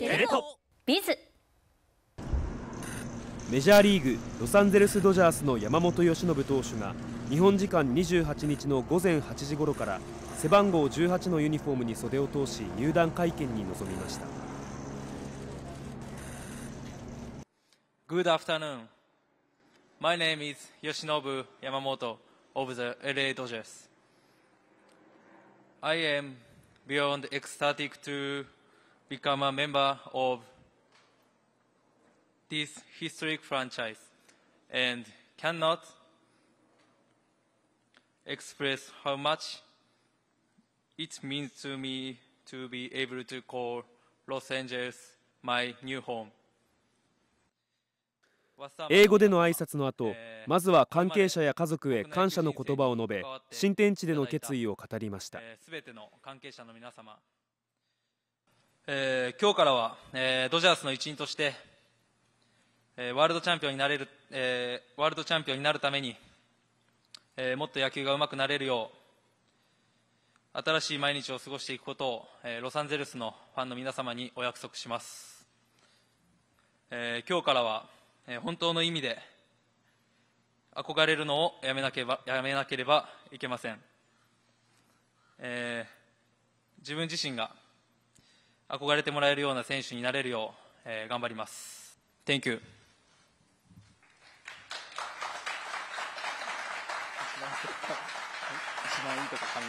テレトビズメジャーリーグロサンゼルス・ドジャースの山本由伸投手が日本時間28日の午前8時頃から背番号18のユニフォームに袖を通し入団会見に臨みました Good afternoon My name is 吉信山本 of the LA Dodgers I am beyond ecstatic to become a member of this historic franchise and cannot express how much it means to me to be able to call Los Angeles my new home. 英語での挨拶の後まずは関係者や家族へ感謝の言葉を述べ新天地での決意を語りました。えー、今日からは、えー、ドジャースの一員として、えー、ワールドチャンピオンになれる、えー、ワールドチャンピオンになるために、えー、もっと野球がうまくなれるよう新しい毎日を過ごしていくことを、えー、ロサンゼルスのファンの皆様にお約束します、えー、今日からは、えー、本当の意味で憧れるのをやめなければやめなければいけません、えー、自分自身が憧れてもらえるような選手になれるよう、えー、頑張ります。Thank you. 一番いいとこ噛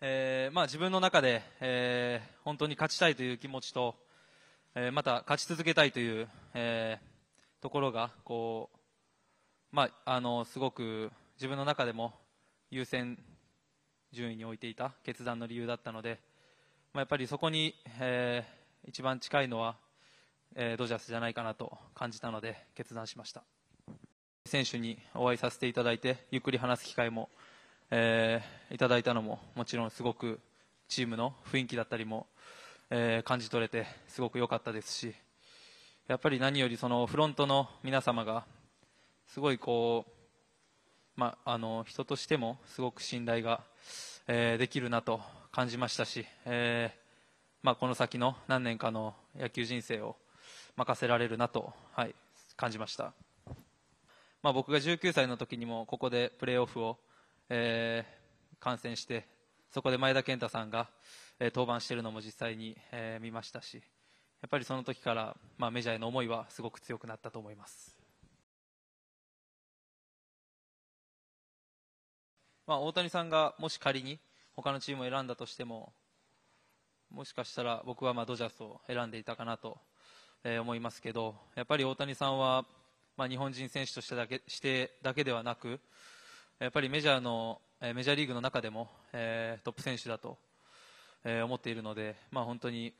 えーまあ、自分の中で、えー、本当に勝ちたいという気持ちと、えー、また勝ち続けたいという、えー、ところがこう、まあ、あのすごく自分の中でも、優先順位に置いていた決断の理由だったので、まあ、やっぱりそこに、えー、一番近いのは、えー、ドジャースじゃないかなと感じたので決断しました選手にお会いさせていただいてゆっくり話す機会も、えー、いただいたのももちろんすごくチームの雰囲気だったりも、えー、感じ取れてすごく良かったですしやっぱり何よりそのフロントの皆様がすごいこうまあ、あの人としてもすごく信頼が、えー、できるなと感じましたし、えーまあ、この先の何年かの野球人生を任せられるなと、はい、感じました、まあ、僕が19歳の時にもここでプレーオフを、えー、観戦してそこで前田健太さんが、えー、登板しているのも実際に、えー、見ましたしやっぱりその時から、まあ、メジャーへの思いはすごく強くなったと思います。まあ、大谷さんがもし仮に他のチームを選んだとしても、もしかしたら僕はまあドジャースを選んでいたかなと、思いますけど、やっぱり大谷さんは、まあ、日本人選手としてだけしてだけではなく、やっぱりメジャーの、メジャーリーグの中でも、えー、トップ選手だと、えー、思っているので、まあ、本当に、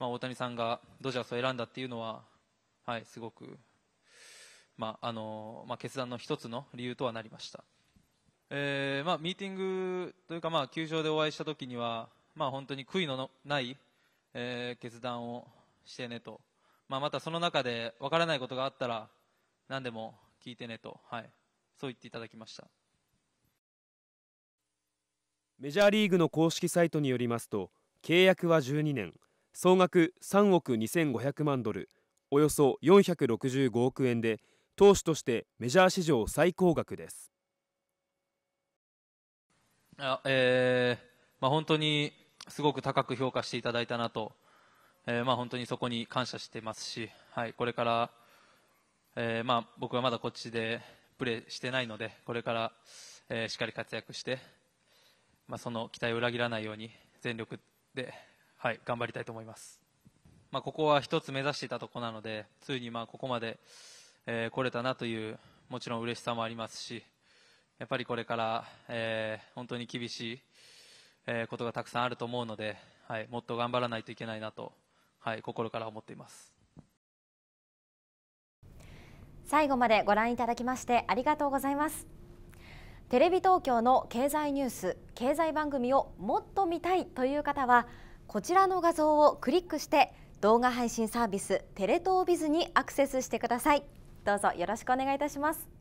まあ、大谷さんがドジャースを選んだっていうのは、はい、すごく、まああのまあ、決断の一つの理由とはなりました。えーまあ、ミーティングというか、まあ、球場でお会いしたときには、まあ、本当に悔いのない、えー、決断をしてねと、まあ、またその中で分からないことがあったら何でも聞いてねと、はい、そう言っていただきましたメジャーリーグの公式サイトによりますと契約は12年総額3億2500万ドルおよそ465億円で投手としてメジャー史上最高額です。あえーまあ、本当にすごく高く評価していただいたなと、えーまあ、本当にそこに感謝してますし、はい、これから、えーまあ、僕はまだこっちでプレーしてないのでこれから、えー、しっかり活躍して、まあ、その期待を裏切らないように全力で、はい、頑張りたいと思います、まあ、ここは一つ目指していたところなのでついにまあここまで、えー、来れたなというもちろん嬉しさもありますしやっぱりこれから、えー、本当に厳しい、えー、ことがたくさんあると思うので、はい、もっと頑張らないといけないなと、はい、心から思っています最後までご覧いただきましてありがとうございますテレビ東京の経済ニュース経済番組をもっと見たいという方はこちらの画像をクリックして動画配信サービステレ東ビズにアクセスしてくださいどうぞよろしくお願いいたします